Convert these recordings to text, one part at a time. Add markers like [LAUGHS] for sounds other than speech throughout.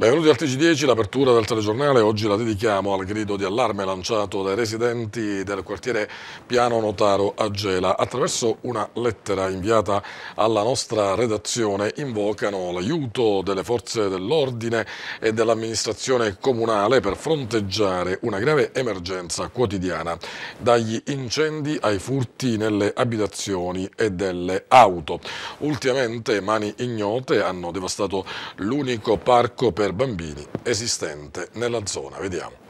Benvenuti al TG10, l'apertura del telegiornale oggi la dedichiamo al grido di allarme lanciato dai residenti del quartiere Piano Notaro a Gela. Attraverso una lettera inviata alla nostra redazione invocano l'aiuto delle forze dell'ordine e dell'amministrazione comunale per fronteggiare una grave emergenza quotidiana, dagli incendi ai furti nelle abitazioni e delle auto. Ultimamente mani ignote hanno devastato l'unico parco per per bambini esistente nella zona. Vediamo.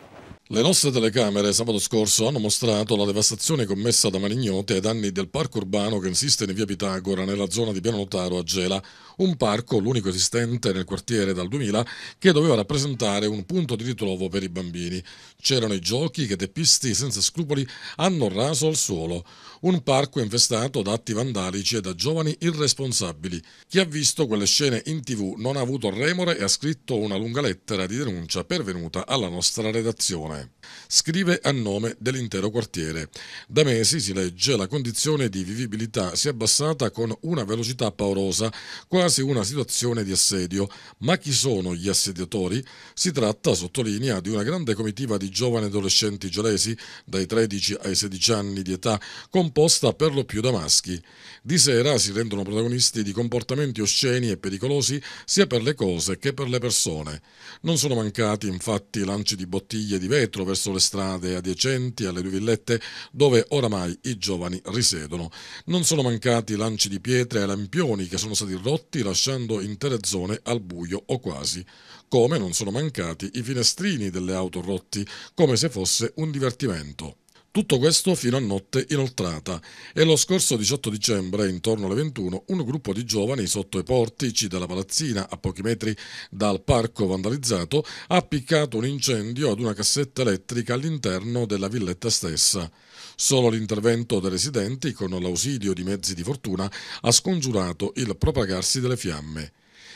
Le nostre telecamere sabato scorso hanno mostrato la devastazione commessa da Malignoti ai danni del parco urbano che insiste in via Pitagora nella zona di Piano Notaro a Gela, un parco, l'unico esistente nel quartiere dal 2000, che doveva rappresentare un punto di ritrovo per i bambini. C'erano i giochi che teppisti senza scrupoli hanno raso al suolo, un parco infestato da atti vandalici e da giovani irresponsabili. Chi ha visto quelle scene in tv non ha avuto remore e ha scritto una lunga lettera di denuncia pervenuta alla nostra redazione. Roma. Cioè, scrive a nome dell'intero quartiere. Da mesi si legge la condizione di vivibilità si è abbassata con una velocità paurosa, quasi una situazione di assedio. Ma chi sono gli assediatori? Si tratta, sottolinea, di una grande comitiva di giovani adolescenti gelesi dai 13 ai 16 anni di età, composta per lo più da maschi. Di sera si rendono protagonisti di comportamenti osceni e pericolosi sia per le cose che per le persone. Non sono mancati infatti lanci di bottiglie di vetro indietro verso le strade adiacenti alle due villette dove oramai i giovani risiedono. Non sono mancati lanci di pietre e lampioni che sono stati rotti lasciando intere zone al buio o quasi come non sono mancati i finestrini delle auto rotti, come se fosse un divertimento. Tutto questo fino a notte inoltrata e lo scorso 18 dicembre, intorno alle 21, un gruppo di giovani sotto i portici della palazzina a pochi metri dal parco vandalizzato ha appiccato un incendio ad una cassetta elettrica all'interno della villetta stessa. Solo l'intervento dei residenti, con l'ausilio di mezzi di fortuna, ha scongiurato il propagarsi delle fiamme.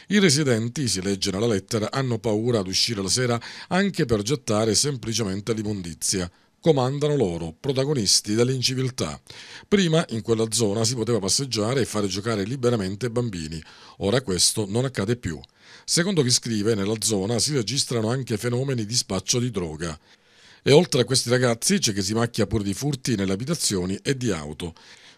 I residenti, si legge nella lettera, hanno paura ad uscire la sera anche per gettare semplicemente l'immondizia comandano loro, protagonisti dell'inciviltà. Prima in quella zona si poteva passeggiare e fare giocare liberamente bambini, ora questo non accade più. Secondo chi scrive, nella zona si registrano anche fenomeni di spaccio di droga. E oltre a questi ragazzi c'è chi si macchia pure di furti nelle abitazioni e di auto.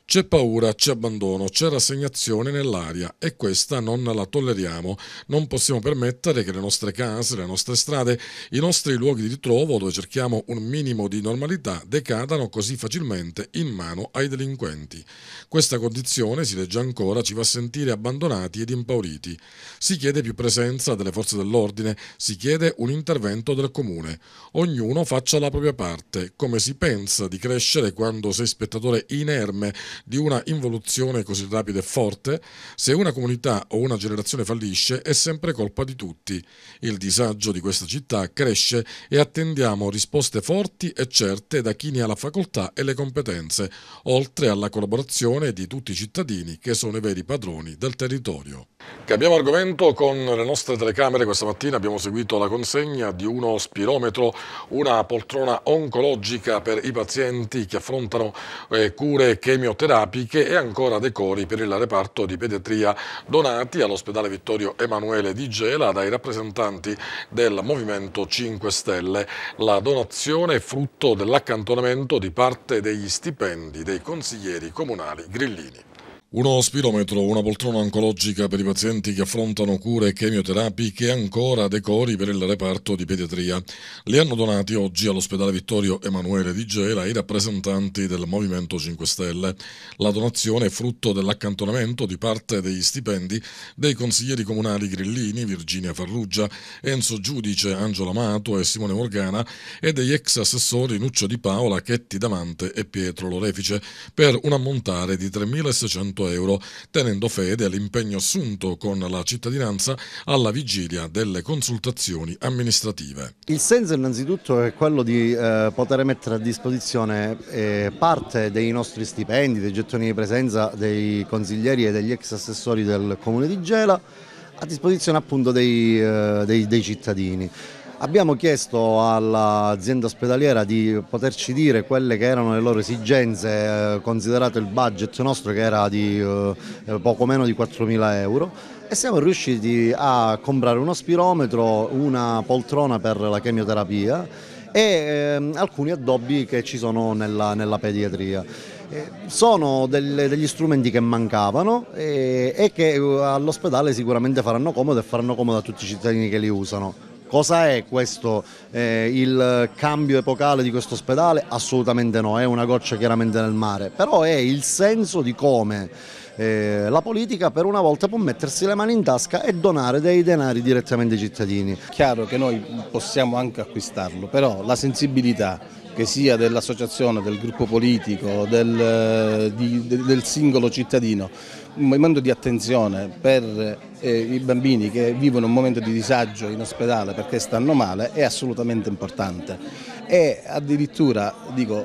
C'è paura, c'è abbandono, c'è rassegnazione nell'aria e questa non la tolleriamo. Non possiamo permettere che le nostre case, le nostre strade, i nostri luoghi di ritrovo dove cerchiamo un minimo di normalità decadano così facilmente in mano ai delinquenti. Questa condizione, si legge ancora, ci fa sentire abbandonati ed impauriti. Si chiede più presenza delle forze dell'ordine, si chiede un intervento del comune. Ognuno faccia la propria parte. Come si pensa di crescere quando sei spettatore inerme di una involuzione così rapida e forte, se una comunità o una generazione fallisce è sempre colpa di tutti. Il disagio di questa città cresce e attendiamo risposte forti e certe da chi ne ha la facoltà e le competenze, oltre alla collaborazione di tutti i cittadini che sono i veri padroni del territorio. Cambiamo argomento con le nostre telecamere. Questa mattina abbiamo seguito la consegna di uno spirometro, una poltrona oncologica per i pazienti che affrontano eh, cure chemioterapiche chimioterapiche e ancora decori per il reparto di pediatria donati all'ospedale Vittorio Emanuele di Gela dai rappresentanti del Movimento 5 Stelle. La donazione è frutto dell'accantonamento di parte degli stipendi dei consiglieri comunali grillini. Uno spirometro, una poltrona oncologica per i pazienti che affrontano cure chemioterapiche e ancora decori per il reparto di pediatria. Li hanno donati oggi all'ospedale Vittorio Emanuele di Gela i rappresentanti del Movimento 5 Stelle. La donazione è frutto dell'accantonamento di parte degli stipendi dei consiglieri comunali Grillini, Virginia Farrugia, Enzo Giudice, Angelo Amato e Simone Morgana e degli ex assessori Nuccio Di Paola, Chetti Damante e Pietro Lorefice per un ammontare di 3.600 100 euro, tenendo fede all'impegno assunto con la cittadinanza alla vigilia delle consultazioni amministrative. Il senso innanzitutto è quello di eh, poter mettere a disposizione eh, parte dei nostri stipendi, dei gettoni di presenza dei consiglieri e degli ex assessori del comune di Gela a disposizione appunto dei, eh, dei, dei cittadini. Abbiamo chiesto all'azienda ospedaliera di poterci dire quelle che erano le loro esigenze, eh, considerato il budget nostro che era di eh, eh, poco meno di 4.000 euro e siamo riusciti a comprare uno spirometro, una poltrona per la chemioterapia e ehm, alcuni addobbi che ci sono nella, nella pediatria sono del, degli strumenti che mancavano e, e che all'ospedale sicuramente faranno comodo e faranno comodo a tutti i cittadini che li usano. Cosa è questo, eh, il cambio epocale di questo ospedale? Assolutamente no, è una goccia chiaramente nel mare, però è il senso di come eh, la politica per una volta può mettersi le mani in tasca e donare dei denari direttamente ai cittadini. Chiaro che noi possiamo anche acquistarlo, però la sensibilità che sia dell'associazione, del gruppo politico, del, eh, di, del singolo cittadino un momento di attenzione per eh, i bambini che vivono un momento di disagio in ospedale perché stanno male è assolutamente importante e addirittura dico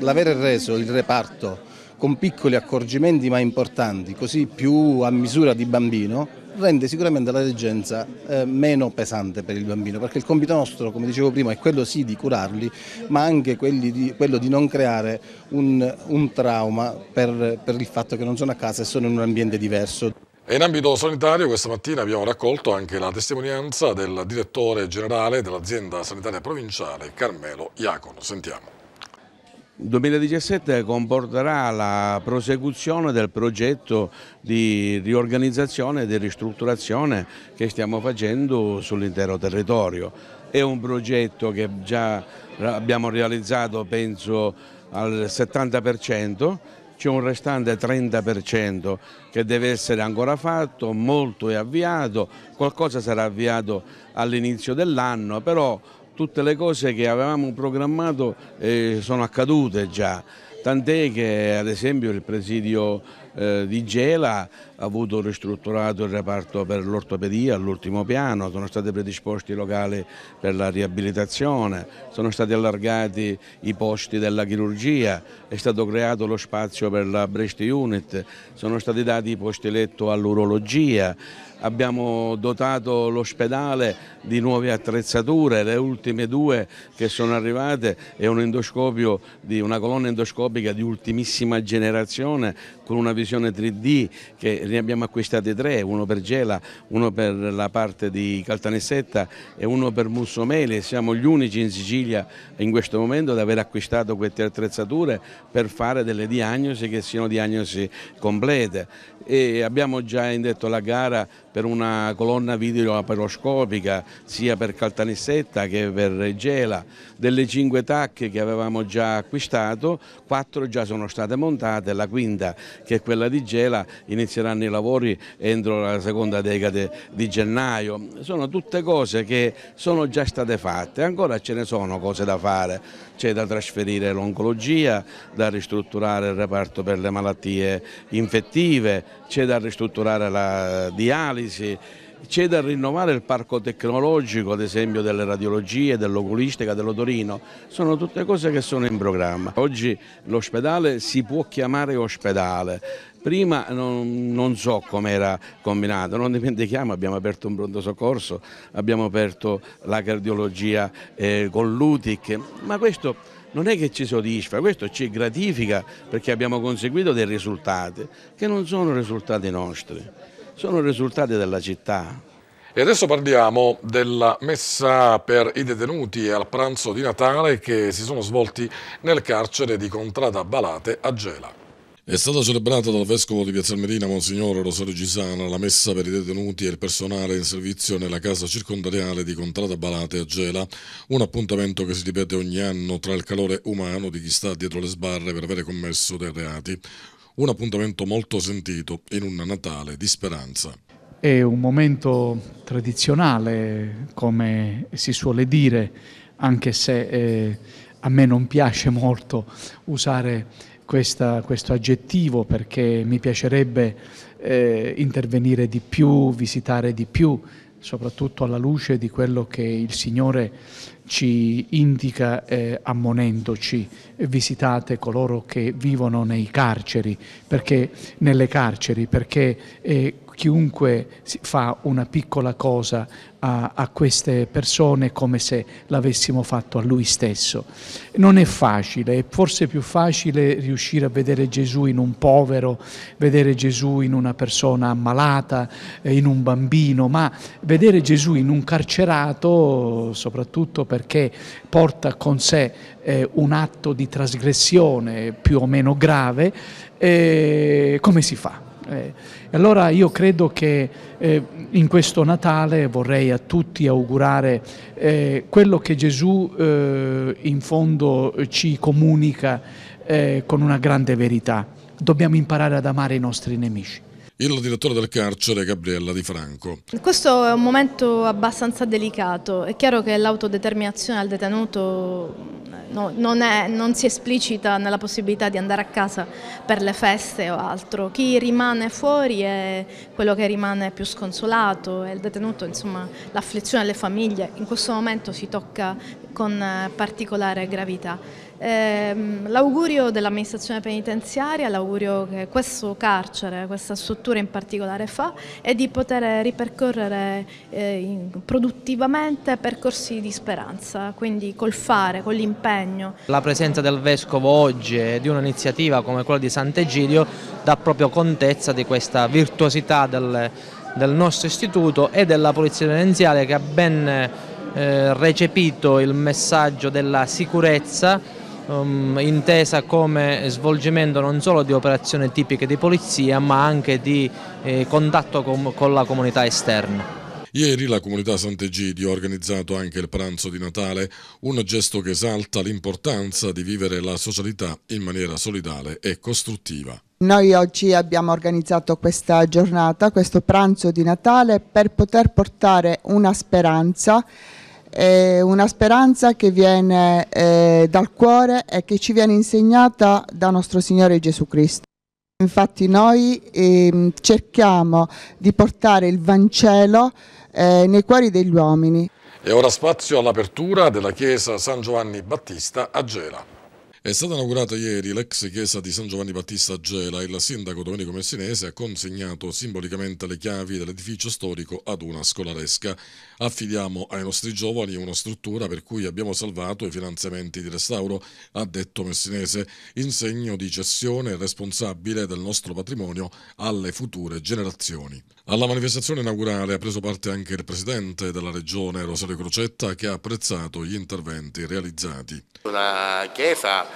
l'avere reso il reparto con piccoli accorgimenti ma importanti, così più a misura di bambino, rende sicuramente la degenza eh, meno pesante per il bambino, perché il compito nostro, come dicevo prima, è quello sì di curarli, ma anche di, quello di non creare un, un trauma per, per il fatto che non sono a casa e sono in un ambiente diverso. E in ambito sanitario questa mattina abbiamo raccolto anche la testimonianza del direttore generale dell'azienda sanitaria provinciale Carmelo Iacono. Sentiamo. Il 2017 comporterà la prosecuzione del progetto di riorganizzazione e di ristrutturazione che stiamo facendo sull'intero territorio. È un progetto che già abbiamo realizzato penso al 70%, c'è un restante 30% che deve essere ancora fatto, molto è avviato, qualcosa sarà avviato all'inizio dell'anno, però tutte le cose che avevamo programmato eh, sono accadute già, tant'è che ad esempio il presidio eh, di Gela avuto ristrutturato il reparto per l'ortopedia all'ultimo piano, sono stati predisposti i locali per la riabilitazione, sono stati allargati i posti della chirurgia, è stato creato lo spazio per la breast unit, sono stati dati i posti letto all'urologia, abbiamo dotato l'ospedale di nuove attrezzature, le ultime due che sono arrivate è un endoscopio di, una colonna endoscopica di ultimissima generazione con una visione 3D che ne abbiamo acquistate tre, uno per Gela, uno per la parte di Caltanissetta e uno per Mussomeli. Siamo gli unici in Sicilia in questo momento ad aver acquistato queste attrezzature per fare delle diagnosi che siano diagnosi complete. E abbiamo già indetto la gara per una colonna video aperoscopica sia per Caltanissetta che per Gela. Delle cinque tacche che avevamo già acquistato, quattro già sono state montate, la quinta che è quella di Gela inizierà finiranno i lavori entro la seconda decade di gennaio. Sono tutte cose che sono già state fatte, ancora ce ne sono cose da fare, c'è da trasferire l'oncologia, da ristrutturare il reparto per le malattie infettive, c'è da ristrutturare la dialisi, c'è da rinnovare il parco tecnologico, ad esempio delle radiologie, dell'oculistica, dell'otorino, sono tutte cose che sono in programma. Oggi l'ospedale si può chiamare ospedale, Prima non, non so com'era combinato, non dimentichiamo, abbiamo aperto un pronto soccorso, abbiamo aperto la cardiologia eh, con l'UTIC, ma questo non è che ci soddisfa, questo ci gratifica perché abbiamo conseguito dei risultati che non sono risultati nostri, sono risultati della città. E adesso parliamo della messa per i detenuti al pranzo di Natale che si sono svolti nel carcere di Contrada Balate a Gela. È stata celebrata dal Vescovo di Piazza Almerina, Monsignor Rosario Gisana, la messa per i detenuti e il personale in servizio nella casa circondariale di Contrada Balate a Gela, un appuntamento che si ripete ogni anno tra il calore umano di chi sta dietro le sbarre per avere commesso dei reati. Un appuntamento molto sentito in un Natale di speranza. È un momento tradizionale, come si suole dire, anche se eh, a me non piace molto usare questa, questo aggettivo perché mi piacerebbe eh, intervenire di più, visitare di più, soprattutto alla luce di quello che il Signore ci indica eh, ammonendoci, visitate coloro che vivono nei carceri, perché, nelle carceri, perché eh, chiunque fa una piccola cosa a, a queste persone come se l'avessimo fatto a lui stesso. Non è facile, è forse più facile riuscire a vedere Gesù in un povero, vedere Gesù in una persona ammalata, eh, in un bambino, ma vedere Gesù in un carcerato, soprattutto perché porta con sé eh, un atto di trasgressione più o meno grave, eh, come si fa? Eh, allora io credo che eh, in questo Natale vorrei a tutti augurare eh, quello che Gesù eh, in fondo eh, ci comunica eh, con una grande verità. Dobbiamo imparare ad amare i nostri nemici il direttore del carcere Gabriella Di Franco. Questo è un momento abbastanza delicato, è chiaro che l'autodeterminazione al detenuto no, non, è, non, si esplicita nella possibilità di andare a casa per le feste o altro. Chi rimane fuori è quello che rimane più sconsolato, è il detenuto, insomma l'afflizione delle famiglie in questo momento si tocca con eh, particolare gravità. Eh, l'augurio dell'amministrazione penitenziaria, l'augurio che questo carcere, questa struttura in particolare fa, è di poter ripercorrere eh, produttivamente percorsi di speranza, quindi col fare, con l'impegno. La presenza del Vescovo oggi e di un'iniziativa come quella di Sant'Egidio dà proprio contezza di questa virtuosità del, del nostro istituto e della Polizia Penitenziaria che ha ben eh, recepito il messaggio della sicurezza um, intesa come svolgimento non solo di operazioni tipiche di polizia ma anche di eh, contatto con, con la comunità esterna. Ieri la comunità Sant'Egidio ha organizzato anche il pranzo di Natale, un gesto che esalta l'importanza di vivere la socialità in maniera solidale e costruttiva. Noi oggi abbiamo organizzato questa giornata, questo pranzo di Natale per poter portare una speranza è una speranza che viene eh, dal cuore e che ci viene insegnata da nostro Signore Gesù Cristo. Infatti noi eh, cerchiamo di portare il Vangelo eh, nei cuori degli uomini. E ora spazio all'apertura della chiesa San Giovanni Battista a Gela. È stata inaugurata ieri l'ex chiesa di San Giovanni Battista a Gela. e Il sindaco Domenico Messinese ha consegnato simbolicamente le chiavi dell'edificio storico ad una scolaresca. Affidiamo ai nostri giovani una struttura per cui abbiamo salvato i finanziamenti di restauro, ha detto Messinese, in segno di gestione responsabile del nostro patrimonio alle future generazioni. Alla manifestazione inaugurale ha preso parte anche il presidente della regione Rosario Crocetta che ha apprezzato gli interventi realizzati. Una chiesa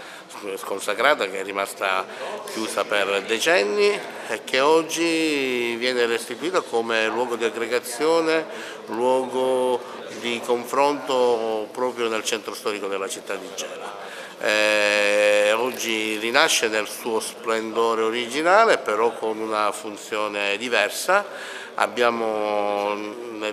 sconsacrata che è rimasta chiusa per decenni e che oggi viene restituita come luogo di aggregazione, luogo di confronto proprio nel centro storico della città di Gela. Eh, oggi rinasce nel suo splendore originale però con una funzione diversa Abbiamo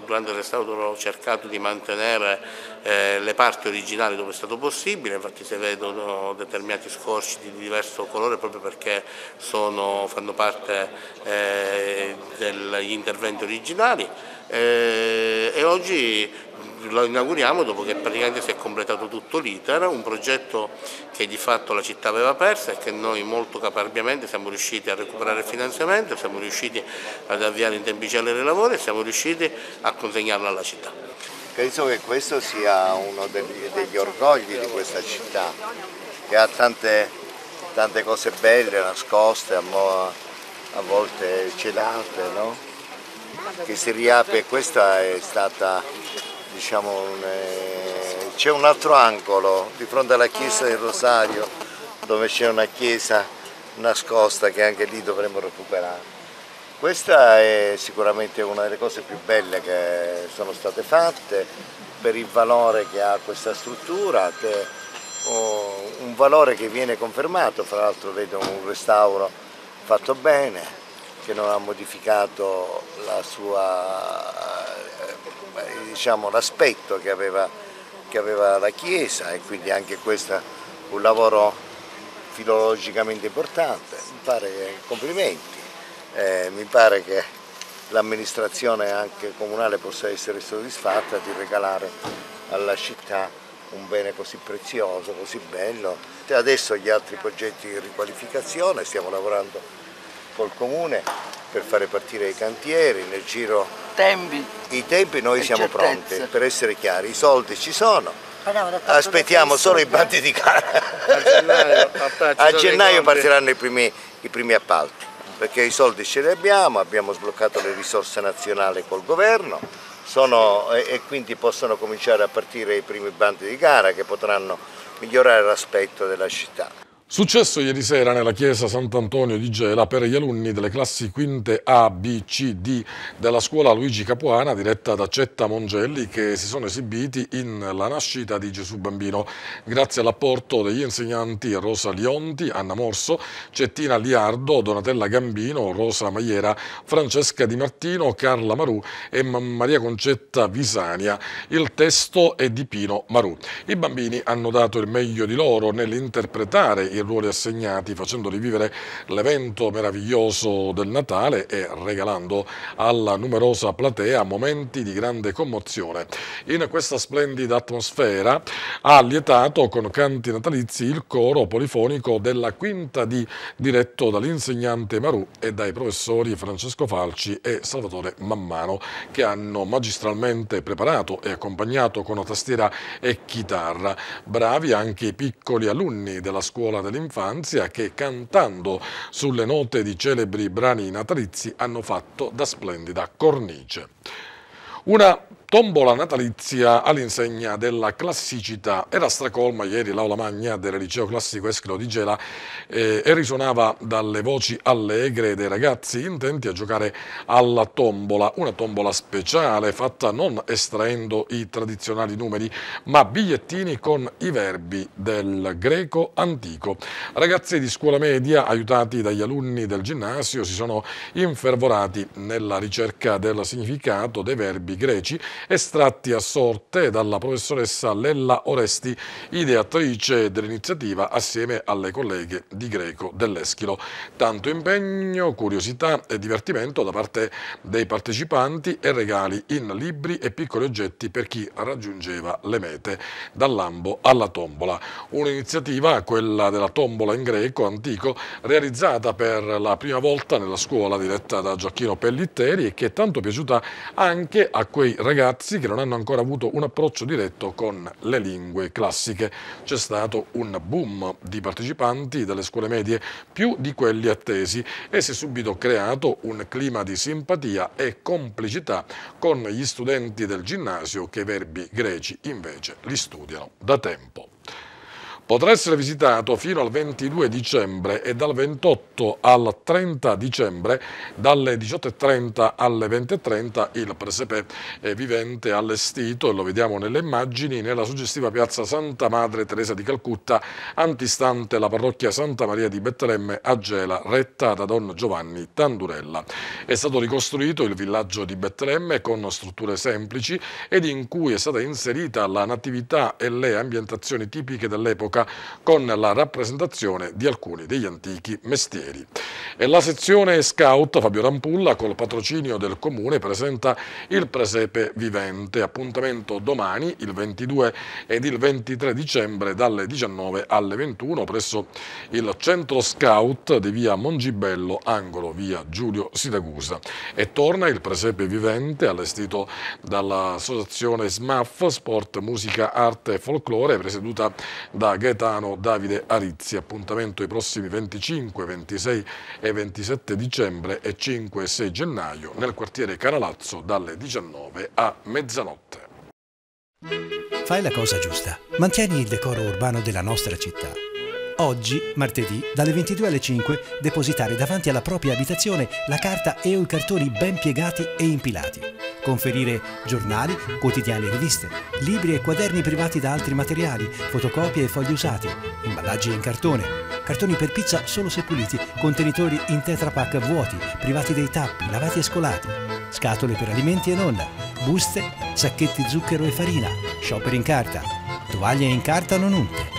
durante il restauro cercato di mantenere eh, le parti originali dove è stato possibile, infatti si vedono determinati scorci di diverso colore proprio perché sono, fanno parte eh, degli interventi originali eh, e oggi lo inauguriamo dopo che praticamente si è completato tutto l'iter, un progetto che di fatto la città aveva perso e che noi molto caparbiamente siamo riusciti a recuperare il finanziamento, siamo riusciti ad avviare in tempi celeri i lavori e siamo riusciti a consegnarlo alla città. Penso che questo sia uno degli, degli orgogli di questa città, che ha tante, tante cose belle nascoste, a, mo, a volte celate, no? che si riapre, questa è stata diciamo, eh, c'è un altro angolo di fronte alla chiesa del Rosario dove c'è una chiesa nascosta che anche lì dovremmo recuperare. Questa è sicuramente una delle cose più belle che sono state fatte per il valore che ha questa struttura, oh, un valore che viene confermato, fra l'altro vedo un restauro fatto bene, che non ha modificato la sua diciamo, l'aspetto che aveva, che aveva la Chiesa e quindi anche questo è un lavoro filologicamente importante, mi pare che complimenti, eh, mi pare che l'amministrazione anche comunale possa essere soddisfatta di regalare alla città un bene così prezioso, così bello. Adesso gli altri progetti di riqualificazione, stiamo lavorando col comune per fare partire i cantieri nel giro tempi. i tempi noi siamo certezze. pronti per essere chiari i soldi ci sono ah, aspettiamo solo i bandi di gara a gennaio, [LAUGHS] partiranno i primi, i primi appalti perché i soldi ce li abbiamo abbiamo sbloccato le risorse nazionali col governo sono, e, e, quindi possono cominciare a partire i primi bandi di gara che potranno migliorare l'aspetto della città. Successo ieri sera nella chiesa Sant'Antonio di Gela per gli alunni delle classi quinte A, B, C, D della scuola Luigi Capuana diretta da Cetta Mongelli che si sono esibiti in La nascita di Gesù Bambino grazie all'apporto degli insegnanti Rosa Lionti, Anna Morso, Cettina Liardo, Donatella Gambino, Rosa Maiera, Francesca Di Martino, Carla Marù e Maria Concetta Visania. Il testo è di Pino Marù. I bambini hanno dato il meglio di loro nell'interpretare i e ruoli assegnati facendo rivivere l'evento meraviglioso del Natale e regalando alla numerosa platea momenti di grande commozione. In questa splendida atmosfera ha lietato con canti natalizi il coro polifonico della Quinta di diretto dall'insegnante Marù e dai professori Francesco Falci e Salvatore Mammano che hanno magistralmente preparato e accompagnato con tastiera e chitarra. Bravi anche i piccoli alunni della scuola del dell'infanzia che cantando sulle note di celebri brani natalizi hanno fatto da splendida cornice. Una Tombola natalizia all'insegna della classicità. Era a Stracolma ieri l'aula magna del liceo classico Eschilo di Gela eh, e risuonava dalle voci allegre dei ragazzi intenti a giocare alla tombola, una tombola speciale fatta non estraendo i tradizionali numeri ma bigliettini con i verbi del greco antico. Ragazzi di scuola media aiutati dagli alunni del ginnasio si sono infervorati nella ricerca del significato dei verbi greci estratti a sorte dalla professoressa Lella Oresti, ideatrice dell'iniziativa assieme alle colleghe di Greco dell'Eschilo. Tanto impegno, curiosità e divertimento da parte dei partecipanti e regali in libri e piccoli oggetti per chi raggiungeva le mete, dall'ambo alla tombola. Un'iniziativa, quella della tombola in greco antico, realizzata per la prima volta nella scuola diretta da Gioacchino Pellitteri e che è tanto piaciuta anche a quei ragazzi ragazzi che non hanno ancora avuto un approccio diretto con le lingue classiche. C'è stato un boom di partecipanti dalle scuole medie, più di quelli attesi, e si è subito creato un clima di simpatia e complicità con gli studenti del ginnasio che i verbi greci invece li studiano da tempo potrà essere visitato fino al 22 dicembre e dal 28 al 30 dicembre, dalle 18.30 alle 20.30 il presepe vivente allestito, e lo vediamo nelle immagini, nella suggestiva piazza Santa Madre Teresa di Calcutta, antistante la parrocchia Santa Maria di Betlemme a Gela, retta da Don Giovanni Tandurella. È stato ricostruito il villaggio di Betlemme con strutture semplici ed in cui è stata inserita la natività e le ambientazioni tipiche dell'epoca epoca con la rappresentazione di alcuni degli antichi mestieri. E la sezione Scout Fabio Rampulla col patrocinio del Comune presenta il presepe vivente, appuntamento domani il 22 ed il 23 dicembre dalle 19 alle 21 presso il centro Scout di via Mongibello, angolo via Giulio Siracusa. E torna il presepe vivente allestito dall'associazione SMAF Sport, Musica, Arte e Folklore presieduta da Gabriele Gaetano Davide Arizzi. Appuntamento i prossimi 25, 26 e 27 dicembre e 5 e 6 gennaio nel quartiere Caralazzo dalle 19 a mezzanotte. Fai la cosa giusta. Mantieni il decoro urbano della nostra città Oggi, martedì, dalle 22 alle 5, depositare davanti alla propria abitazione la carta e o i cartoni ben piegati e impilati. Conferire giornali, quotidiani e riviste, libri e quaderni privati da altri materiali, fotocopie e fogli usati, imballaggi in cartone, cartoni per pizza solo se puliti, contenitori in tetrapack vuoti, privati dei tappi, lavati e scolati, scatole per alimenti e nonna, buste, sacchetti zucchero e farina, shopper in carta, tovaglie in carta non unte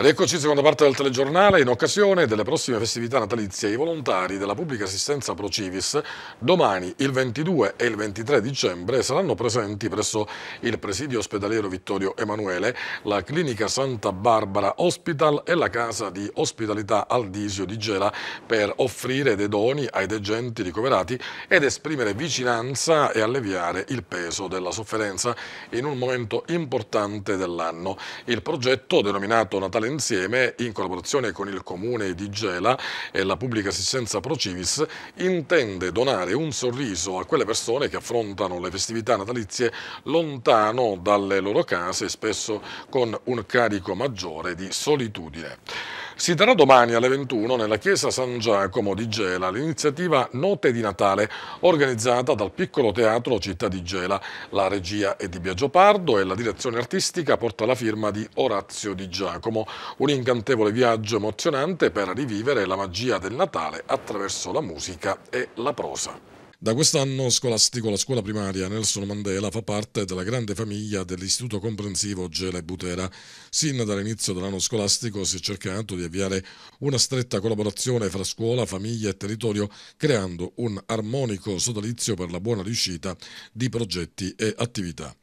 Rieccoci seconda parte del telegiornale in occasione delle prossime festività natalizie. I volontari della pubblica assistenza Procivis domani il 22 e il 23 dicembre saranno presenti presso il presidio ospedaliero Vittorio Emanuele, la clinica Santa Barbara Hospital e la casa di ospitalità Aldisio di Gela per offrire dei doni ai degenti ricoverati ed esprimere vicinanza e alleviare il peso della sofferenza in un momento importante dell'anno. Il progetto denominato Natale insieme, in collaborazione con il Comune di Gela e la pubblica assistenza Pro Civis, intende donare un sorriso a quelle persone che affrontano le festività natalizie lontano dalle loro case e spesso con un carico maggiore di solitudine. Si darà domani alle 21 nella chiesa San Giacomo di Gela l'iniziativa Note di Natale organizzata dal piccolo teatro Città di Gela. La regia è di Biagio Pardo e la direzione artistica porta la firma di Orazio Di Giacomo. Un incantevole viaggio emozionante per rivivere la magia del Natale attraverso la musica e la prosa. Da quest'anno scolastico la scuola primaria Nelson Mandela fa parte della grande famiglia dell'istituto comprensivo Gela Butera. Sin dall'inizio dell'anno scolastico si è cercato di avviare una stretta collaborazione fra scuola, famiglia e territorio, creando un armonico sodalizio per la buona riuscita di progetti e attività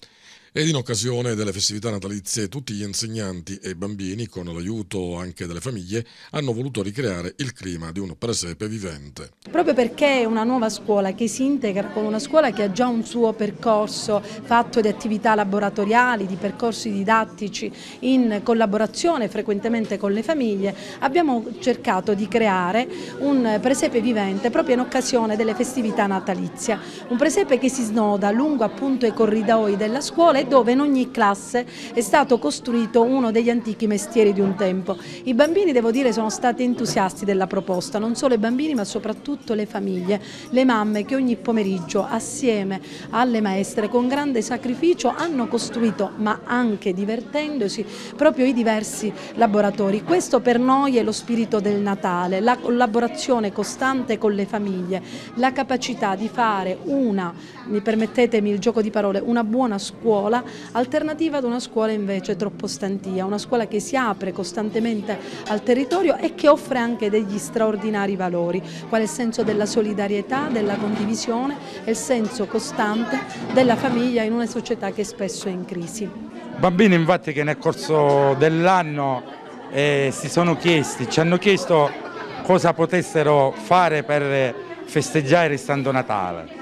ed in occasione delle festività natalizie tutti gli insegnanti e i bambini, con l'aiuto anche delle famiglie, hanno voluto ricreare il clima di un presepe vivente. Proprio perché è una nuova scuola che si integra con una scuola che ha già un suo percorso fatto di attività laboratoriali, di percorsi didattici in collaborazione frequentemente con le famiglie, abbiamo cercato di creare un presepe vivente proprio in occasione delle festività natalizie. Un presepe che si snoda lungo appunto i corridoi della scuola e dove in ogni classe è stato costruito uno degli antichi mestieri di un tempo. I bambini devo dire sono stati entusiasti della proposta, non solo i bambini ma soprattutto le famiglie, le mamme che ogni pomeriggio assieme alle maestre con grande sacrificio hanno costruito ma anche divertendosi proprio i diversi laboratori. Questo per noi è lo spirito del Natale, la collaborazione costante con le famiglie, la capacità di fare una, mi permettetemi il gioco di parole, una buona scuola scuola, alternativa ad una scuola invece troppo stantia, una scuola che si apre costantemente al territorio e che offre anche degli straordinari valori, quale il senso della solidarietà, della condivisione e il senso costante della famiglia in una società che spesso è in crisi. Bambini infatti che nel corso dell'anno eh, si sono chiesti, ci hanno chiesto cosa potessero fare per festeggiare il Santo Natale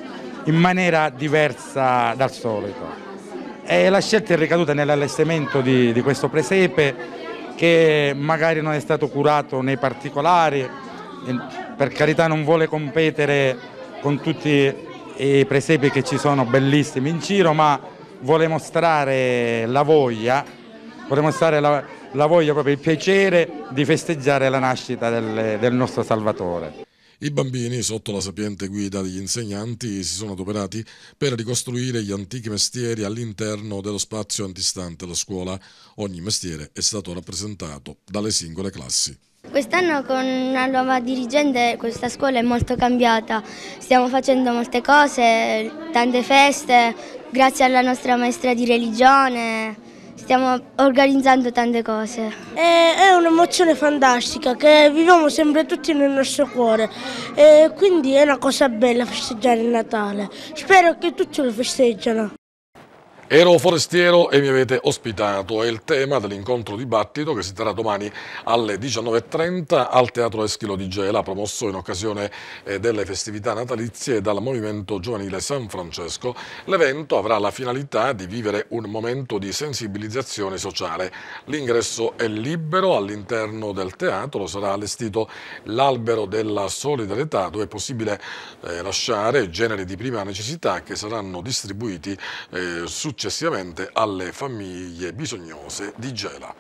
in maniera diversa dal solito. E eh, la scelta è ricaduta nell'allestimento di, di questo presepe che magari non è stato curato nei particolari, per carità non vuole competere con tutti i presepi che ci sono bellissimi in giro, ma vuole mostrare la voglia, vuole mostrare la, la voglia, proprio il piacere di festeggiare la nascita del, del nostro Salvatore. I bambini, sotto la sapiente guida degli insegnanti, si sono adoperati per ricostruire gli antichi mestieri all'interno dello spazio antistante la scuola. Ogni mestiere è stato rappresentato dalle singole classi. Quest'anno con una nuova dirigente questa scuola è molto cambiata, stiamo facendo molte cose, tante feste, grazie alla nostra maestra di religione stiamo organizzando tante cose. È, è un'emozione fantastica che viviamo sempre tutti nel nostro cuore, e quindi è una cosa bella festeggiare il Natale. Spero che tutti lo festeggiano. Ero forestiero e mi avete ospitato, è il tema dell'incontro dibattito che si terrà domani alle 19.30 al Teatro Eschilo di Gela, promosso in occasione eh, delle festività natalizie dal Movimento Giovanile San Francesco. L'evento avrà la finalità di vivere un momento di sensibilizzazione sociale. L'ingresso è libero, all'interno del teatro sarà allestito l'albero della solidarietà dove è possibile eh, lasciare generi di prima necessità che saranno distribuiti eh, su successivamente alle famiglie bisognose di Gela.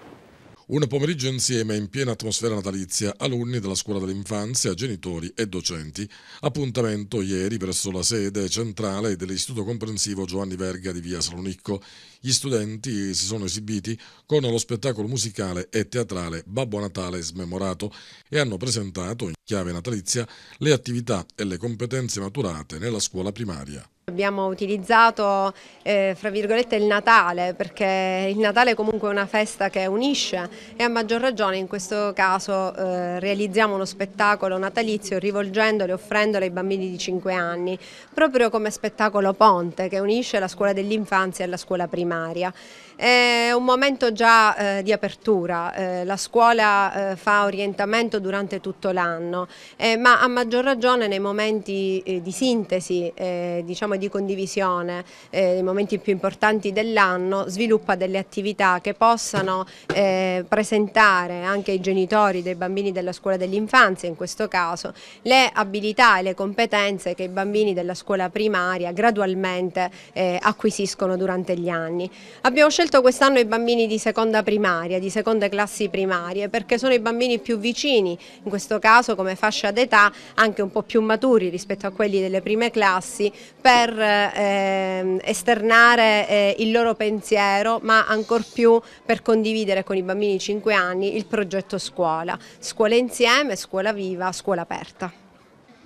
Un pomeriggio insieme in piena atmosfera natalizia, alunni della scuola dell'infanzia, genitori e docenti. Appuntamento ieri presso la sede centrale dell'Istituto Comprensivo Giovanni Verga di Via Salonicco. Gli studenti si sono esibiti con lo spettacolo musicale e teatrale Babbo Natale Smemorato e hanno presentato in chiave natalizia le attività e le competenze maturate nella scuola primaria. Abbiamo utilizzato eh, fra virgolette il Natale perché il Natale comunque è una festa che unisce e a maggior ragione in questo caso eh, realizziamo uno spettacolo natalizio rivolgendolo e offrendolo ai bambini di 5 anni proprio come spettacolo ponte che unisce la scuola dell'infanzia e la scuola primaria. È un momento già eh, di apertura, eh, la scuola eh, fa orientamento durante tutto l'anno eh, ma a maggior ragione nei momenti di sintesi diciamo insieme di condivisione eh, nei momenti più importanti dell'anno sviluppa delle attività che possano eh, presentare anche ai genitori dei bambini della scuola dell'infanzia in questo caso le abilità e le competenze che i bambini della scuola primaria gradualmente eh, acquisiscono durante gli anni. Abbiamo scelto quest'anno i bambini di seconda primaria, di seconde classi primarie perché sono i bambini più vicini in questo caso come fascia d'età anche un po' più maturi rispetto a quelli delle prime classi per per eh, esternare eh, il loro pensiero ma ancor più per condividere con i bambini di 5 anni il progetto scuola, scuola insieme, scuola viva, scuola aperta.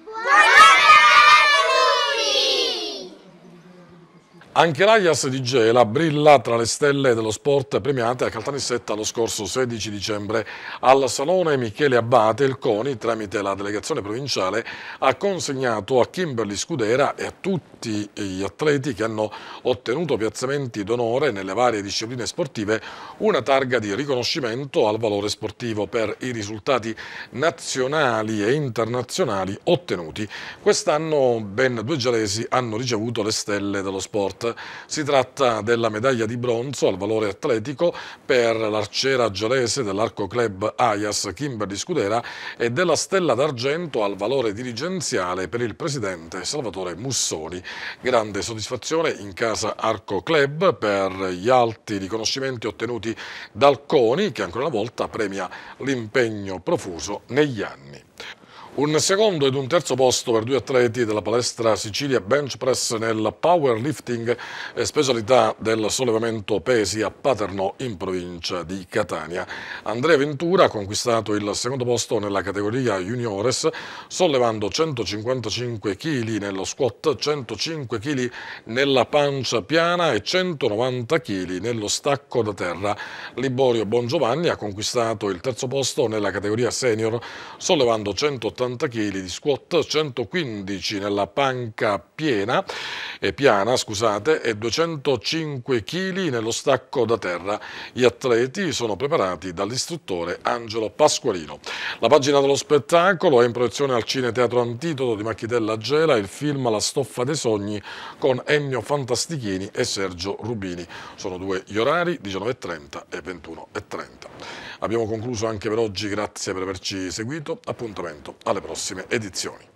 Buona! Anche l'Aias di Gela brilla tra le stelle dello sport premiate a Caltanissetta lo scorso 16 dicembre. Al Salone Michele Abbate il CONI, tramite la delegazione provinciale, ha consegnato a Kimberly Scudera e a tutti gli atleti che hanno ottenuto piazzamenti d'onore nelle varie discipline sportive una targa di riconoscimento al valore sportivo per i risultati nazionali e internazionali ottenuti. Quest'anno ben due gelesi hanno ricevuto le stelle dello sport sport. Si tratta della medaglia di bronzo al valore atletico per l'arciera gialese dell'Arco Club Ajas Kimberly Scudera e della stella d'argento al valore dirigenziale per il presidente Salvatore Mussoni. Grande soddisfazione in casa Arco Club per gli alti riconoscimenti ottenuti dal CONI che ancora una volta premia l'impegno profuso negli anni. Un secondo ed un terzo posto per due atleti della palestra Sicilia Bench Press nel powerlifting, eh, specialità del sollevamento pesi a Paternò in provincia di Catania. Andrea Ventura ha conquistato il secondo posto nella categoria juniores, sollevando 155 kg nello squat, 105 kg nella pancia piana e 190 kg nello stacco da terra. Liborio Bongiovanni ha conquistato il terzo posto nella categoria senior, sollevando 180 80 kg di squat, 115 nella panca piena e piana scusate, e 205 kg nello stacco da terra. Gli atleti sono preparati dall'istruttore Angelo Pasqualino. La pagina dello spettacolo è in proiezione al Cine Teatro Antitodo di Macchitella Gela il film La stoffa dei sogni con Ennio Fantastichini e Sergio Rubini. Sono due gli orari 19.30 e 21.30. Abbiamo concluso anche per oggi, grazie per averci seguito. Appuntamento alle prossime edizioni.